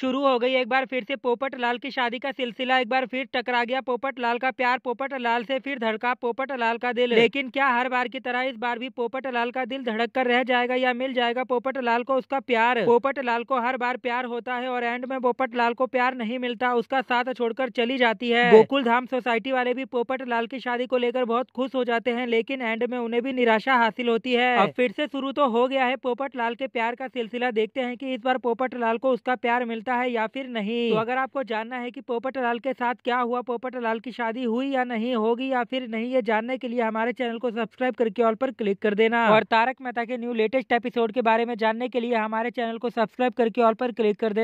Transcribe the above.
शुरू हो गई एक बार फिर से पोपट लाल की शादी का सिलसिला एक बार फिर टकरा गया पोपट लाल का प्यार पोपट लाल से फिर धड़का पोपट लाल का दिल लेकिन क्या हर बार की तरह इस बार भी पोपट लाल का दिल धड़क कर रह जाएगा या मिल जाएगा पोपट लाल को उसका प्यार पोपट लाल को हर बार प्यार होता है और एंड में पोपट लाल को प्यार नहीं मिलता उसका साथ छोड़कर चली जाती है गोकुल धाम सोसाइटी वाले भी पोपट लाल की शादी को लेकर बहुत खुश हो जाते हैं लेकिन एंड में उन्हें भी निराशा हासिल होती है फिर से शुरू तो हो गया है पोपट लाल के प्यार का सिलसिला देखते हैं की इस बार पोपट लाल को उसका प्यार मिलता मिलता है या फिर नहीं तो अगर आपको जानना है कि पोपट लाल के साथ क्या हुआ पोपट लाल की शादी हुई या नहीं होगी या फिर नहीं ये जानने के लिए हमारे चैनल को सब्सक्राइब करके ऑल पर क्लिक कर देना और तारक मेहता के न्यू लेटेस्ट एपिसोड के बारे में जानने के लिए हमारे चैनल को सब्सक्राइब करके ऑल पर क्लिक कर देना